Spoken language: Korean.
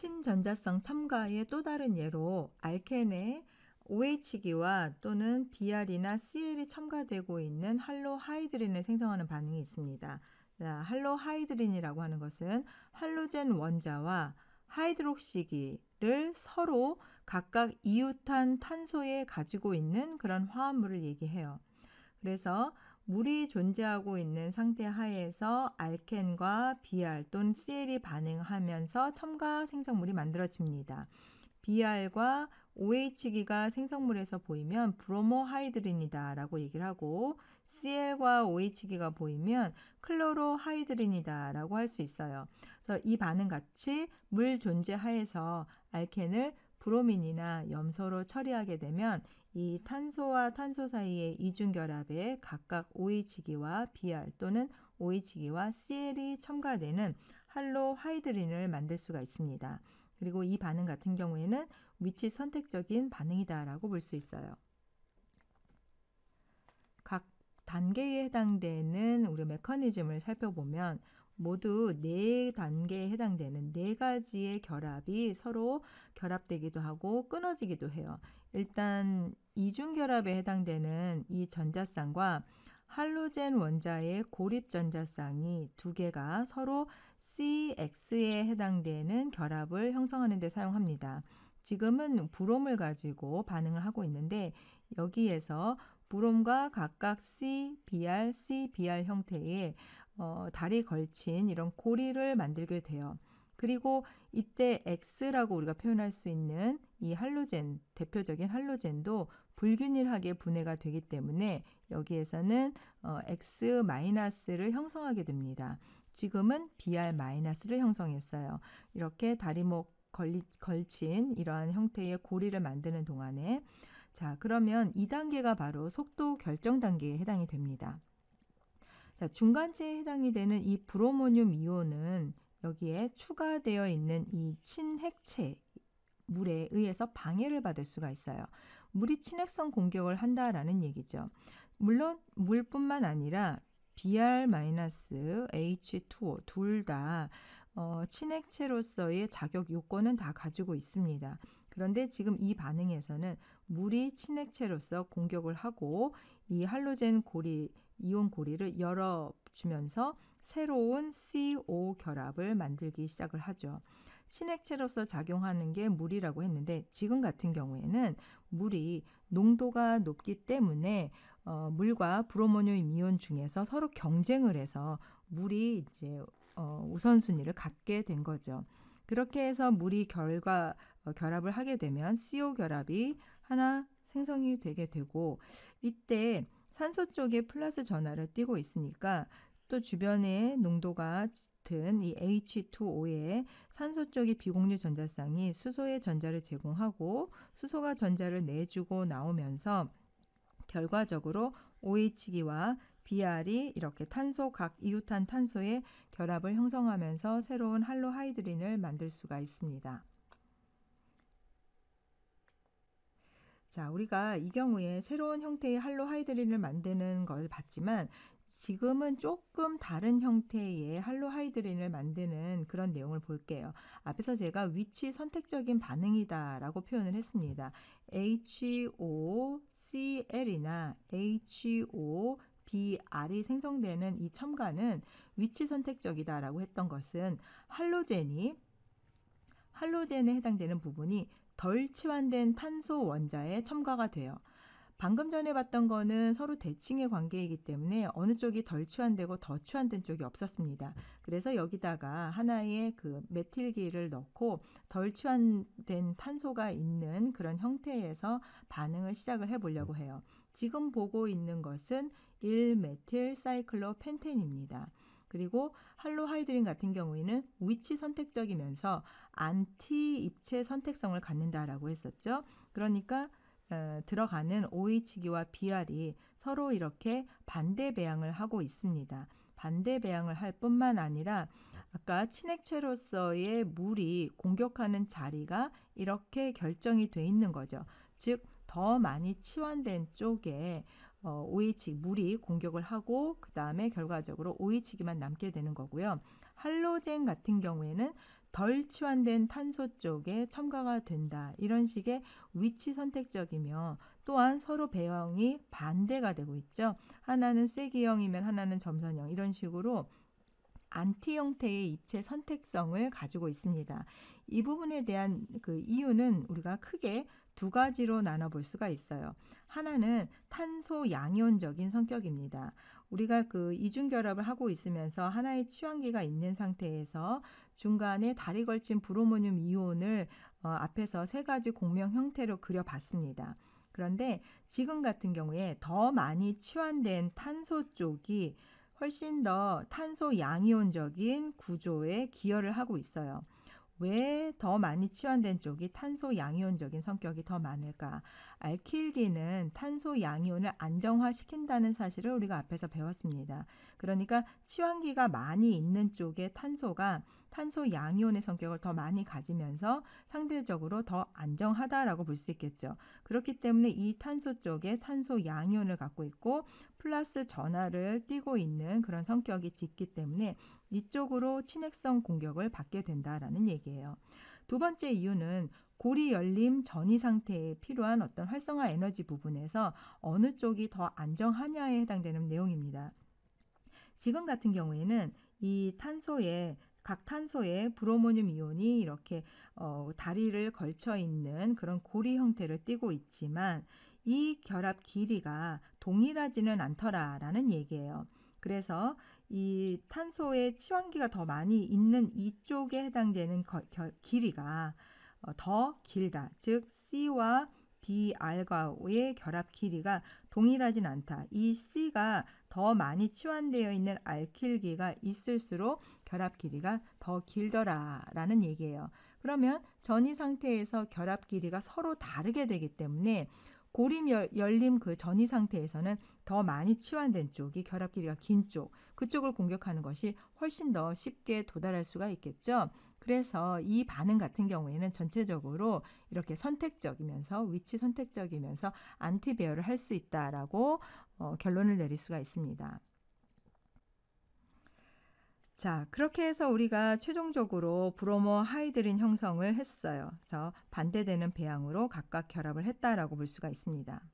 친전자성 첨가의 또 다른 예로 알켄에 OH기와 또는 BR이나 CL이 첨가되고 있는 할로하이드린을 생성하는 반응이 있습니다. 할로하이드린이라고 하는 것은 할로젠 원자와 하이드록시기를 서로 각각 이웃한 탄소에 가지고 있는 그런 화합물을 얘기해요. 그래서 물이 존재하고 있는 상태 하에서 알켄과 BR 또는 CL이 반응하면서 첨가 생성물이 만들어집니다. BR과 OH기가 생성물에서 보이면 브로모하이드린이다라고 얘기를 하고 CL과 OH기가 보이면 클로로하이드린이다라고 할 수 있어요. 그래서 이 반응 같이 물 존재 하에서 알켄을 브로민이나 염소로 처리하게 되면 이 탄소와 탄소 사이의 이중 결합에 각각 OH기와 BR 또는 OH기와 CL이 첨가되는 할로 하이드린을 만들 수가 있습니다. 그리고 이 반응 같은 경우에는 위치 선택적인 반응이다라고 볼 수 있어요. 각 단계에 해당되는 우리 메커니즘을 살펴보면 모두 네 단계에 해당되는 네 가지의 결합이 서로 결합되기도 하고 끊어지기도 해요. 일단 이중결합에 해당되는 이 전자쌍과 할로젠 원자의 고립 전자쌍이 두 개가 서로 CX에 해당되는 결합을 형성하는 데 사용합니다. 지금은 브롬을 가지고 반응을 하고 있는데 여기에서 브롬과 각각 CBr, CBr 형태의 어, 달이 걸친 이런 고리를 만들게 돼요. 그리고 이때 X라고 우리가 표현할 수 있는 이 할로젠, 대표적인 할로젠도 불균일하게 분해가 되기 때문에 여기에서는 어, X-를 형성하게 됩니다. 지금은 Br-를 형성했어요. 이렇게 다리목 걸리, 걸친 이러한 형태의 고리를 만드는 동안에 자, 그러면 이단계가 바로 속도 결정 단계에 해당이 됩니다. 자, 중간체에 해당이 되는 이 브로모늄 이온은 여기에 추가되어 있는 이 친핵체 물에 의해서 방해를 받을 수가 있어요. 물이 친핵성 공격을 한다라는 얘기죠. 물론 물뿐만 아니라 Br-H2O 둘다 어, 친핵체로서의 자격 요건은 다 가지고 있습니다. 그런데 지금 이 반응에서는 물이 친핵체로서 공격을 하고 이 할로젠 고리 이온 고리를 열어주면서 새로운 CO 결합을 만들기 시작을 하죠. 친핵체로서 작용하는 게 물이라고 했는데 지금 같은 경우에는 물이 농도가 높기 때문에 어, 물과 브로모늄 이온 중에서 서로 경쟁을 해서 물이 이제 어, 우선순위를 갖게 된 거죠. 그렇게 해서 물이 결과 어, 결합을 하게 되면 CO 결합이 하나 생성이 되게 되고 이때 산소 쪽에 플러스 전화를 띄고 있으니까 또 주변에 농도가 짙은 이 h 2 o 에 산소 쪽의 비공유 전자쌍이 수소의 전자를 제공하고 수소가 전자를 내주고 나오면서 결과적으로 OH기와 BR이 이렇게 탄소 각이웃한 탄소의 결합을 형성하면서 새로운 할로하이드린을 만들 수가 있습니다. 자, 우리가 이 경우에 새로운 형태의 할로하이드린을 만드는 걸 봤지만 지금은 조금 다른 형태의 할로하이드린을 만드는 그런 내용을 볼게요. 앞에서 제가 위치 선택적인 반응이다라고 표현을 했습니다. HOCl이나 HO BR이 생성되는 이 첨가는 위치 선택적이다라고 했던 것은 할로젠이 할로젠에 해당되는 부분이 덜 치환된 탄소 원자에 첨가가 돼요. 방금 전에 봤던 거는 서로 대칭의 관계이기 때문에 어느 쪽이 덜 취환되고 더 취환된 쪽이 없었습니다. 그래서 여기다가 하나의 그 메틸기를 넣고 덜 취환된 탄소가 있는 그런 형태에서 반응을 시작을 해보려고 해요. 지금 보고 있는 것은 1메틸 사이클로펜텐입니다. 그리고 할로하이드린 같은 경우에는 위치 선택적이면서 안티 입체 선택성을 갖는다라고 했었죠. 그러니까 어, 들어가는 OH기와 BR이 서로 이렇게 반대 배양을 하고 있습니다. 반대 배양을 할 뿐만 아니라 아까 친핵체로서의 물이 공격하는 자리가 이렇게 결정이 돼 있는 거죠. 즉, 더 많이 치환된 쪽에 어, 오이치 물이 공격을 하고 그 다음에 결과적으로 오이치기만 남게 되는 거고요. 할로젠 같은 경우에는 덜 치환된 탄소 쪽에 첨가가 된다. 이런 식의 위치 선택적이며 또한 서로 배형이 반대가 되고 있죠. 하나는 쐐기형이면 하나는 점선형 이런 식으로 안티 형태의 입체 선택성을 가지고 있습니다. 이 부분에 대한 그 이유는 우리가 크게 두 가지로 나눠볼 수가 있어요. 하나는 탄소 양이온적인 성격입니다. 우리가 그 이중 결합을 하고 있으면서 하나의 취환기가 있는 상태에서 중간에 다리 걸친 브로모늄 이온을 어, 앞에서 세 가지 공명 형태로 그려봤습니다. 그런데 지금 같은 경우에 더 많이 취환된 탄소 쪽이 훨씬 더 탄소 양이온적인 구조에 기여를 하고 있어요. 왜 더 많이 치환된 쪽이 탄소 양이온적인 성격이 더 많을까? 알킬기는 탄소 양이온을 안정화시킨다는 사실을 우리가 앞에서 배웠습니다. 그러니까 치환기가 많이 있는 쪽에 탄소가 탄소 양이온의 성격을 더 많이 가지면서 상대적으로 더 안정하다라고 볼 수 있겠죠. 그렇기 때문에 이 탄소 쪽에 탄소 양이온을 갖고 있고 플러스 전화를띄고 있는 그런 성격이 짙기 때문에 이쪽으로 친핵성 공격을 받게 된다라는 얘기예요. 두 번째 이유는 고리 열림 전이 상태에 필요한 어떤 활성화 에너지 부분에서 어느 쪽이 더 안정하냐에 해당되는 내용입니다. 지금 같은 경우에는 이 탄소에 각 탄소에 브로모늄 이온이 이렇게 어, 다리를 걸쳐 있는 그런 고리 형태를 띠고 있지만 이 결합 길이가 동일하지는 않더라라는 얘기예요. 그래서 이 탄소의 치환기가 더 많이 있는 이쪽에 해당되는 거, 겨, 길이가 어, 더 길다. 즉 C와 BR과의 결합 길이가 동일하진 않다. 이 C가 더 많이 치환되어 있는 알킬기가 있을수록 결합 길이가 더 길더라 라는 얘기예요. 그러면 전이 상태에서 결합 길이가 서로 다르게 되기 때문에 고림 열림 그 전이 상태에서는 더 많이 치환된 쪽이 결합 길이가 긴 쪽, 그쪽을 공격하는 것이 훨씬 더 쉽게 도달할 수가 있겠죠. 그래서 이 반응 같은 경우에는 전체적으로 이렇게 선택적이면서 위치 선택적이면서 안티 배열을 할 수 있다라고 어, 결론을 내릴 수가 있습니다. 자, 그렇게 해서 우리가 최종적으로 브로모 하이드린 형성을 했어요. 그래서 반대되는 배양으로 각각 결합을 했다라고 볼 수가 있습니다.